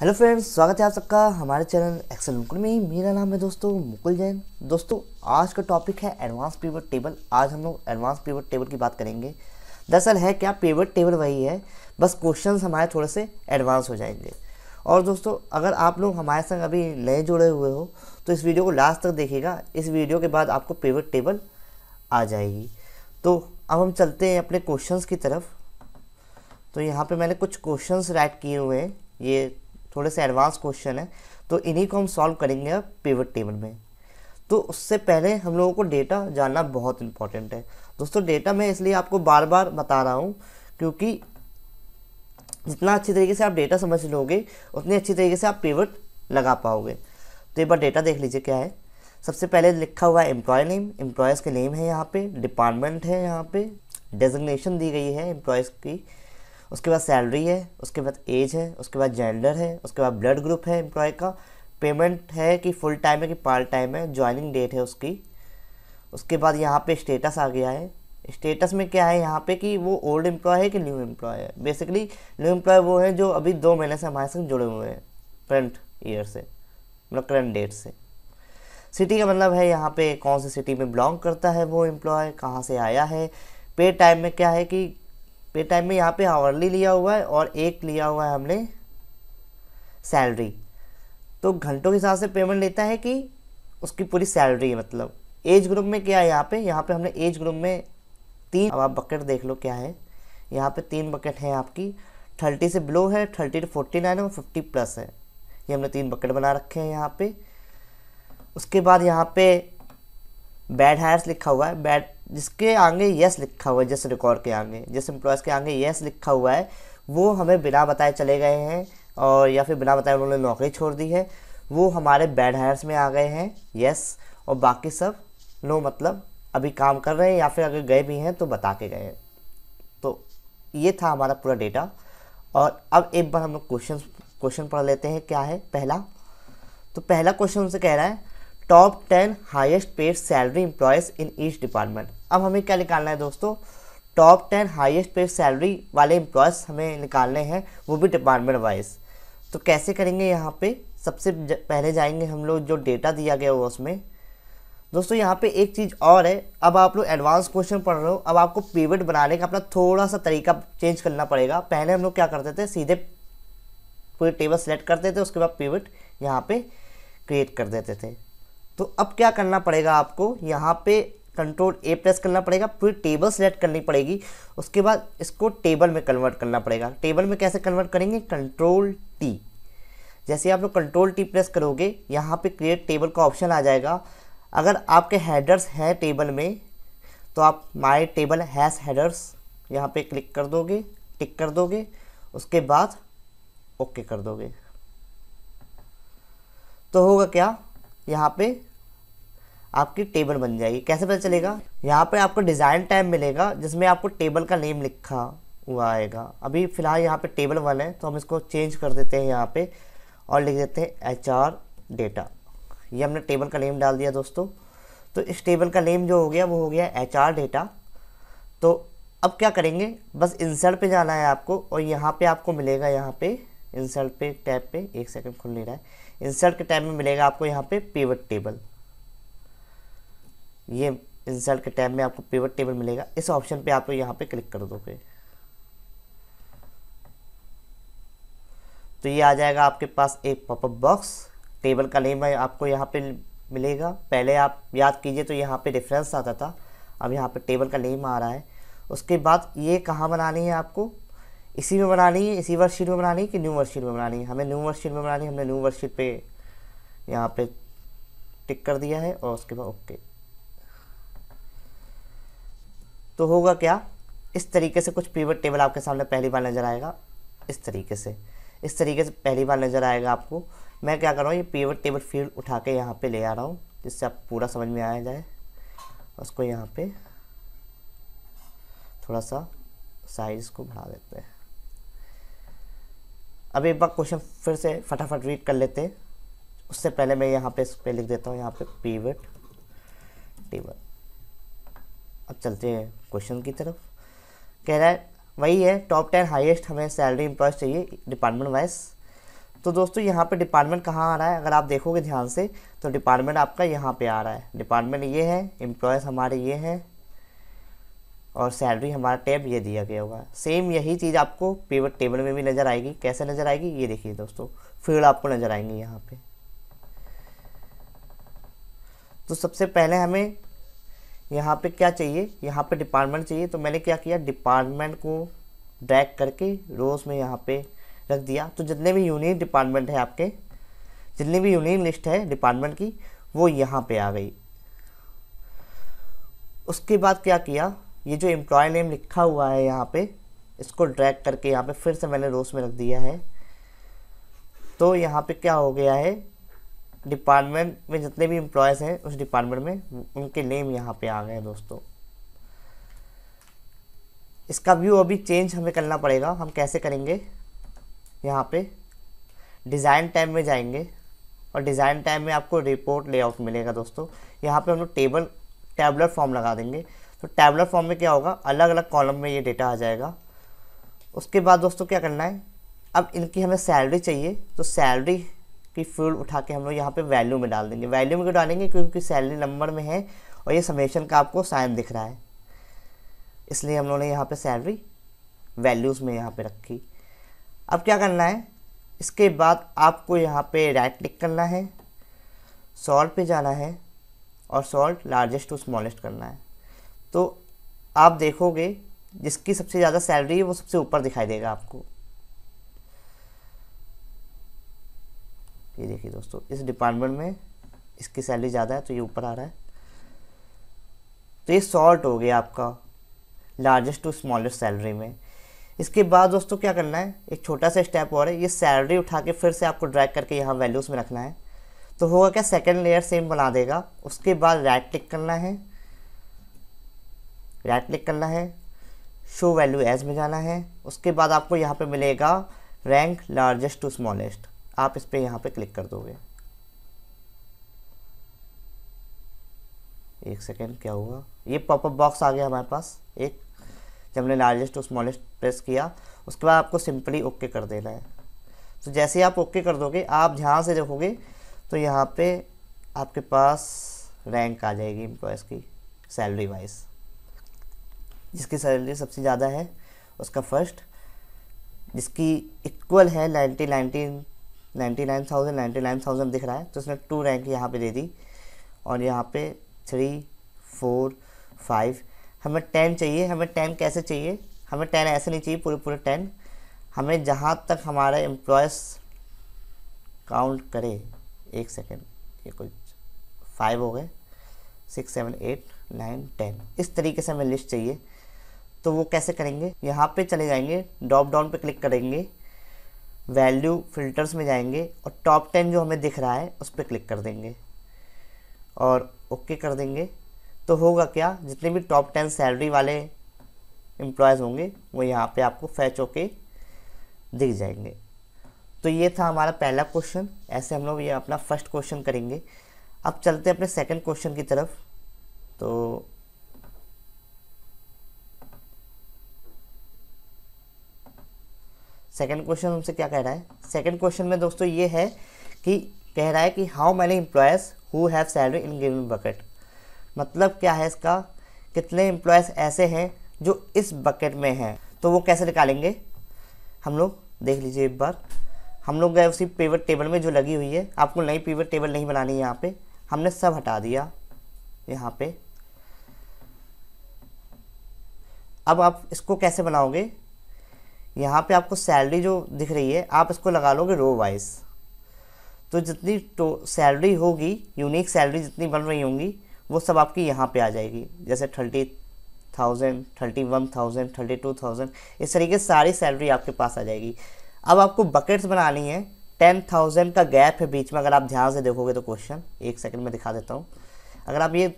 hello friends स्वागत है आप सबका हमारे चैनल एक्सेल मुकुल में मेरा नाम है दोस्तों मुकुल जैन दोस्तों आज का टॉपिक है एडवांस पेवर टेबल आज हम लोग एडवांस पेवर टेबल की बात करेंगे दरअसल है क्या पेवर टेबल वही है बस क्वेश्चन हमारे थोड़े से एडवांस हो जाएंगे और दोस्तों अगर आप लोग हमारे संग अभी नए जुड़े हुए हो तो इस वीडियो को लास्ट तक देखिएगा इस वीडियो के बाद आपको पेवर टेबल आ जाएगी तो अब हम चलते हैं अपने क्वेश्चन की तरफ तो यहाँ पर मैंने कुछ क्वेश्चन राइट किए हुए हैं ये थोड़े से एडवांस क्वेश्चन है तो इन्हीं को हम सॉल्व करेंगे पेवर टेबल में तो उससे पहले हम लोगों को डेटा जानना बहुत इंपॉर्टेंट है दोस्तों डेटा मैं इसलिए आपको बार बार बता रहा हूँ क्योंकि जितना अच्छी तरीके से आप डेटा समझ लोगे उतनी अच्छी तरीके से आप पेवट लगा पाओगे तो एक बार डेटा देख लीजिए क्या है सबसे पहले लिखा हुआ है एम्प्लॉय नेम एम्प्लॉयज़ के नेम है यहाँ पे डिपार्टमेंट है यहाँ पे डेजिग्नेशन दी गई है एम्प्लॉयज़ की उसके बाद सैलरी है उसके बाद एज है उसके बाद जेंडर है उसके बाद ब्लड ग्रुप है एम्प्लॉय का पेमेंट है कि फुल टाइम है कि पार्ट टाइम है ज्वाइनिंग डेट है उसकी उसके बाद यहाँ पे स्टेटस आ गया है स्टेटस में क्या है यहाँ पे कि वो ओल्ड एम्प्लॉय है कि न्यू एम्प्लॉय है बेसिकली न्यू एम्प्लॉय वो हैं जो अभी दो महीने से हमारे संग जुड़े हुए हैं करंट ईयर से मतलब करंट डेट से सिटी का मतलब है यहाँ पे कौन सी सिटी में बिलोंग करता है वो एम्प्लॉय कहाँ से आया है पे टाइम में क्या है कि पे टाइम में यहाँ पे आवर्ली लिया हुआ है और एक लिया हुआ है हमने सैलरी तो घंटों के हिसाब से पेमेंट लेता है कि उसकी पूरी सैलरी है मतलब एज ग्रुप में क्या है यहाँ पे यहाँ पे हमने एज ग्रुप में तीन अब आप बकेट देख लो क्या है यहाँ पे तीन बकेट हैं आपकी थर्टी से ब्लो है थर्टी टू फोर्टी नाइन है और फिफ्टी प्लस है ये हमने तीन बकेट बना रखे हैं यहाँ पे उसके बाद यहाँ पे बैड हायर्स लिखा हुआ है बैड जिसके आगे यस लिखा हुआ है जिस रिकॉर्ड के आगे जिस एम्प्लॉयज़ के आगे यस लिखा हुआ है वो हमें बिना बताए चले गए हैं और या फिर बिना बताए उन्होंने नौकरी छोड़ दी है वो हमारे बैड हायर्स में आ गए हैं यस और बाकी सब नो मतलब अभी काम कर रहे हैं या फिर अगर गए भी हैं तो बता के गए हैं तो ये था हमारा पूरा डेटा और अब एक बार हम लोग क्वेश्चन क्वेश्चन पढ़ लेते हैं क्या है पहला तो पहला क्वेश्चन उनसे कह रहा है top ten highest paid salary employees in each department अब हमें क्या निकालना है दोस्तों top ten highest pay salary वाले एम्प्लॉयज़ हमें निकालने हैं वो भी डिपार्टमेंट वाइज तो कैसे करेंगे यहाँ पे सबसे पहले जाएंगे हम लोग जो डेटा दिया गया हुआ उसमें दोस्तों यहाँ पे एक चीज़ और है अब आप लोग एडवांस क्वेश्चन पढ़ रहे हो अब आपको पीवेट बनाने का अपना थोड़ा सा तरीका चेंज करना पड़ेगा पहले हम लोग क्या करते थे सीधे पूरे टेबल सेलेक्ट करते थे उसके बाद पीवेट यहाँ पे क्रिएट कर देते थे तो अब क्या करना पड़ेगा आपको यहाँ पे कंट्रोल ए प्रेस करना पड़ेगा पूरी टेबल सेलेक्ट करनी पड़ेगी उसके बाद इसको टेबल में कन्वर्ट करना पड़ेगा टेबल में कैसे कन्वर्ट करेंगे कंट्रोल टी जैसे आप लोग कंट्रोल टी प्रेस करोगे यहाँ पे क्रिएट टेबल का ऑप्शन आ जाएगा अगर आपके हेडर्स हैं टेबल में तो आप माई टेबल हैस हेडर्स यहाँ पे क्लिक कर दोगे टिक कर दोगे उसके बाद ओके कर दोगे तो होगा क्या यहाँ पे आपकी टेबल बन जाएगी कैसे पता चलेगा यहाँ पर आपको डिज़ाइन टैब मिलेगा जिसमें आपको टेबल का नेम लिखा हुआ आएगा अभी फ़िलहाल यहाँ पे टेबल वन है तो हम इसको चेंज कर देते हैं यहाँ पे और लिख देते हैं एच आर डेटा ये हमने टेबल का नेम डाल दिया दोस्तों तो इस टेबल का नेम जो हो गया वो हो गया एच आर डेटा तो अब क्या करेंगे बस इंसर्ट पे जाना है आपको और यहाँ पे आपको मिलेगा यहाँ पे इंसर्ट पे टैब पे एक सेकंड खुल नहीं रहा है इंसर्ट के टैब में मिलेगा आपको यहाँ पे पीवट टेबल ये इंसर्ट के टैब में आपको पेवर टेबल मिलेगा इस ऑप्शन पे आप यहाँ पे क्लिक कर दोगे तो ये आ जाएगा आपके पास एक पॉपअप बॉक्स टेबल का नेम है आपको यहाँ पे मिलेगा पहले आप याद कीजिए तो यहाँ पे रेफरेंस आता था अब यहाँ पे टेबल का नेम आ रहा है उसके बाद ये कहाँ बनानी है आपको इसी में बनानी है इसी वर्कशीट में बनानी है कि न्यू वर्कशीट में बनानी है हमें न्यू वर्कशीट में बनानी है हमने न्यू वर्कशीट पे यहाँ पे टिक कर दिया है और उसके बाद ओके तो होगा क्या इस तरीके से कुछ पीवट टेबल आपके सामने पहली बार नज़र आएगा इस तरीके से इस तरीके से पहली बार नज़र आएगा आपको मैं क्या कर रहा हूँ ये पीवट टेबल फील्ड उठा के यहाँ पे ले आ रहा हूँ जिससे आप पूरा समझ में आया जाए उसको यहाँ पे थोड़ा सा साइज़ को बढ़ा देते हैं अब एक बार क्वेश्चन फिर से फटाफट रीड कर लेते हैं उससे पहले मैं यहाँ पे इस पर लिख देता हूँ यहाँ पे पीवट टेबल अब चलते हैं क्वेश्चन की तरफ कह रहा है वही है टॉप टेन हाईएस्ट हमें सैलरी इम्प्लॉयज चाहिए डिपार्टमेंट वाइज तो दोस्तों यहाँ पे डिपार्टमेंट कहाँ आ रहा है अगर आप देखोगे ध्यान से तो डिपार्टमेंट आपका यहाँ पे आ रहा है डिपार्टमेंट ये है एम्प्लॉयज़ हमारे ये हैं और सैलरी हमारा टैब ये दिया गया होगा सेम यही चीज़ आपको पेवर टेबल में भी नज़र आएगी कैसे नज़र आएगी ये देखिए दोस्तों फील्ड आपको नज़र आएंगे यहाँ पे तो सबसे पहले हमें यहाँ पे क्या चाहिए यहाँ पे डिपार्टमेंट चाहिए तो मैंने क्या किया डिपार्टमेंट को ड्रैग करके रोज़ में यहाँ पे रख दिया तो जितने भी यूनिक डिपार्टमेंट है आपके जितनी भी यूनिक लिस्ट है डिपार्टमेंट की वो यहाँ पे आ गई उसके बाद क्या किया ये जो एम्प्लॉय नेम लिखा हुआ है यहाँ पे इसको ड्रैग करके यहाँ पे फिर से मैंने रोज़ में रख दिया है तो यहाँ पे क्या हो गया है डिपार्टमेंट में जितने भी एम्प्लॉयज़ हैं उस डिपार्टमेंट में उनके नेम यहाँ पे आ गए हैं दोस्तों इसका व्यू अभी चेंज हमें करना पड़ेगा हम कैसे करेंगे यहाँ पे डिज़ाइन टाइम में जाएंगे और डिज़ाइन टाइम में आपको रिपोर्ट लेआउट मिलेगा दोस्तों यहाँ पे हम लोग टेबल टैबलेट फॉर्म लगा देंगे तो टैबलेट फॉर्म में क्या होगा अलग अलग कॉलम में ये डेटा आ जाएगा उसके बाद दोस्तों क्या करना है अब इनकी हमें सैलरी चाहिए तो सैलरी की फुल उठा के हम लोग यहाँ पे वैल्यू में डाल देंगे वैल्यू में क्यों डालेंगे क्योंकि सैलरी नंबर में है और ये समेशन का आपको साइन दिख रहा है इसलिए हम लोगों ने यहाँ पे सैलरी वैल्यूज़ में यहाँ पे रखी अब क्या करना है इसके बाद आपको यहाँ पे राइट क्लिक करना है सॉल्ट पे जाना है और सॉल्ट लार्जेस्ट टू स्मॉलेस्ट करना है तो आप देखोगे जिसकी सबसे ज़्यादा सैलरी है वो सबसे ऊपर दिखाई देगा आपको ये देखिए दोस्तों इस डिपार्टमेंट में इसकी सैलरी ज़्यादा है तो ये ऊपर आ रहा है तो ये शॉर्ट हो गया आपका लार्जेस्ट टू स्मॉलेस्ट सैलरी में इसके बाद दोस्तों क्या करना है एक छोटा सा स्टेप और है ये सैलरी उठा के फिर से आपको ड्रैग करके यहाँ वैल्यूज़ में रखना है तो होगा क्या सेकेंड लेयर सेम बना देगा उसके बाद राइट क्लिक करना है राइट क्लिक करना है शो वैल्यू एज में जाना है उसके बाद आपको यहाँ पे मिलेगा रैंक लार्जेस्ट टू स्मॉलेस्ट आप इस पर यहाँ पे क्लिक कर दोगे एक सेकेंड क्या हुआ ये पॉपअप बॉक्स आ गया हमारे पास एक जब हमने लार्जेस्ट और स्मॉलेस्ट प्रेस किया उसके बाद आपको सिंपली ओके कर देना है तो जैसे ही आप ओके कर दोगे आप ध्यान से देखोगे तो यहाँ पे आपके पास रैंक आ जाएगी एम्प्लॉयज़ की सैलरी वाइज जिसकी सैलरी सबसे ज़्यादा है उसका फर्स्ट जिसकी इक्वल है nineteen nineteen ninety nine thousand ninety nine thousand दिख रहा है तो उसने टू रैंक यहाँ पे दे दी और यहाँ पे थ्री फोर फाइव हमें टेन चाहिए हमें टेन कैसे चाहिए हमें टेन ऐसे नहीं चाहिए पूरे पूरे टेन हमें जहाँ तक हमारा एम्प्लॉयस काउंट करे एक सेकेंड ये कुछ फाइव हो गए six seven eight nine ten इस तरीके से हमें लिस्ट चाहिए तो वो कैसे करेंगे यहाँ पे चले जाएंगे ड्रॉप डाउन पे क्लिक करेंगे वैल्यू फिल्टर्स में जाएंगे और टॉप टेन जो हमें दिख रहा है उस पर क्लिक कर देंगे और ओके कर देंगे तो होगा क्या जितने भी टॉप टेन सैलरी वाले एम्प्लॉयज़ होंगे वो यहाँ पे आपको फैच होके दिख जाएंगे तो ये था हमारा पहला क्वेश्चन ऐसे हम लोग ये अपना फर्स्ट क्वेश्चन करेंगे अब चलते हैं अपने सेकंड क्वेश्चन की तरफ तो सेकेंड क्वेश्चन हमसे क्या कह रहा है सेकेंड क्वेश्चन में दोस्तों ये है कि कह रहा है कि how many employees who have salary in given bucket मतलब क्या है इसका कितने एम्प्लॉयज़ ऐसे हैं जो इस बकेट में हैं तो वो कैसे निकालेंगे हम लोग देख लीजिए एक बार हम लोग गए उसी पेवर टेबल में जो लगी हुई है आपको नई पेवर टेबल नहीं बनानी है यहाँ पे हमने सब हटा दिया यहाँ पे अब आप इसको कैसे बनाओगे यहाँ पे आपको सैलरी जो दिख रही है आप इसको लगा लोगे रो वाइज तो जितनी तो सैलरी होगी यूनिक सैलरी जितनी बन रही होंगी वो सब आपकी यहाँ पे आ जाएगी जैसे thirty thousand thirty one thousand thirty two thousand इस तरीके सारी सैलरी आपके पास आ जाएगी अब आपको बकेट्स बनानी है टेन थाउजेंड का गैप है बीच में अगर आप ध्यान से देखोगे तो क्वेश्चन एक सेकंड में दिखा देता हूँ अगर आप ये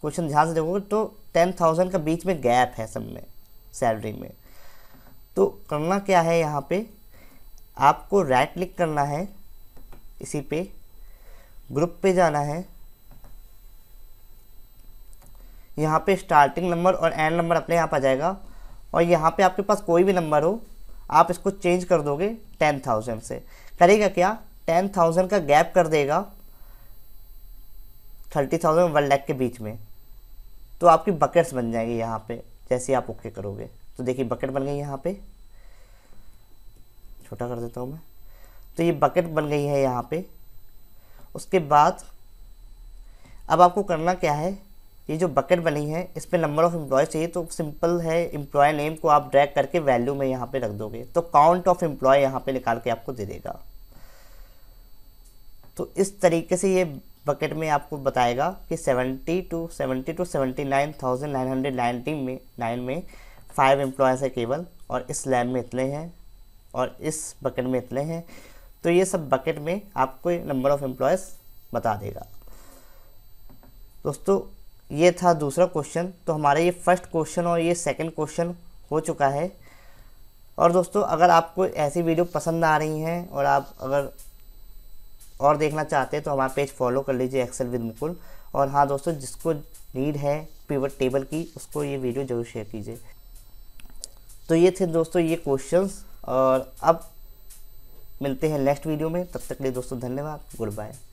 क्वेश्चन ध्यान से देखोगे तो टेन थाउजेंड का बीच में गैप है सब में सैलरी में तो करना क्या है यहाँ पे आपको राइट क्लिक करना है इसी पे ग्रुप पे जाना है यहाँ पे स्टार्टिंग नंबर और एंड नंबर अपने यहाँ पर आ जाएगा और यहाँ पे आपके पास कोई भी नंबर हो आप इसको चेंज कर दोगे टेन थाउजेंड से करेगा क्या टेन थाउजेंड का गैप कर देगा थर्टी थाउजेंड वन लैख के बीच में तो आपकी बकेट्स बन जाएंगी यहाँ पे जैसे आप ओके करोगे तो देखिए बकेट बन गई यहाँ पे छोटा कर देता हूँ मैं तो ये बकेट बन गई है यहाँ पे उसके बाद अब आपको करना क्या है ये जो बकेट बनी है इस पर नंबर ऑफ एम्प्लॉय चाहिए तो सिंपल है एम्प्लॉय नेम को आप ड्रैग करके वैल्यू में यहाँ पे रख दोगे तो काउंट ऑफ एम्प्लॉय यहाँ पे निकाल के आपको दे देगा तो इस तरीके से ये बकेट में आपको बताएगा कि seventy two seventy two seventy nine nine thousand hundred nineteen में नाइन में फाइव एम्प्लॉयज़ है केवल और इस लैब में इतने हैं और इस बकेट में इतने हैं तो ये सब बकेट में आपको नंबर ऑफ़ एम्प्लॉयज़ बता देगा दोस्तों ये था दूसरा क्वेश्चन तो हमारा ये फर्स्ट क्वेश्चन और ये सेकंड क्वेश्चन हो चुका है और दोस्तों अगर आपको ऐसी वीडियो पसंद आ रही हैं और आप अगर और देखना चाहते हैं तो हमारा पेज फॉलो कर लीजिए एक्सेल विद मुकुल और हाँ दोस्तों जिसको नीड है पीवट टेबल की उसको ये वीडियो जरूर शेयर कीजिए तो ये थे दोस्तों ये क्वेश्चंस और अब मिलते हैं नेक्स्ट वीडियो में तब तक के लिए दोस्तों धन्यवाद गुड बाय